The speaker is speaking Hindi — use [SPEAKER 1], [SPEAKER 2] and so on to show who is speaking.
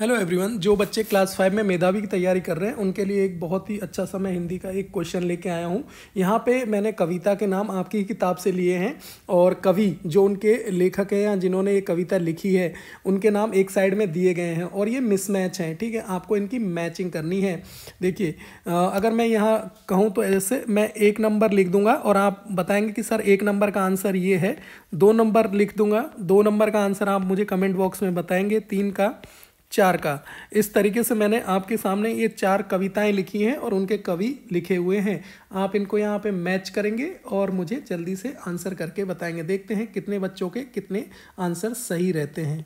[SPEAKER 1] हेलो एवरीवन जो बच्चे क्लास फाइव में मेधावी की तैयारी कर रहे हैं उनके लिए एक बहुत ही अच्छा सा मैं हिंदी का एक क्वेश्चन लेके आया हूँ यहाँ पे मैंने कविता के नाम आपकी किताब से लिए हैं और कवि जो उनके लेखक हैं या जिन्होंने ये कविता लिखी है उनके नाम एक साइड में दिए गए हैं और ये मिसमैच हैं ठीक है आपको इनकी मैचिंग करनी है देखिए अगर मैं यहाँ कहूँ तो ऐसे मैं एक नंबर लिख दूँगा और आप बताएँगे कि सर एक नंबर का आंसर ये है दो नंबर लिख दूँगा दो नंबर का आंसर आप मुझे कमेंट बॉक्स में बताएँगे तीन का चार का इस तरीके से मैंने आपके सामने ये चार कविताएं लिखी हैं और उनके कवि लिखे हुए हैं आप इनको यहाँ पे मैच करेंगे और मुझे जल्दी से आंसर करके बताएंगे देखते हैं कितने बच्चों के कितने आंसर सही रहते हैं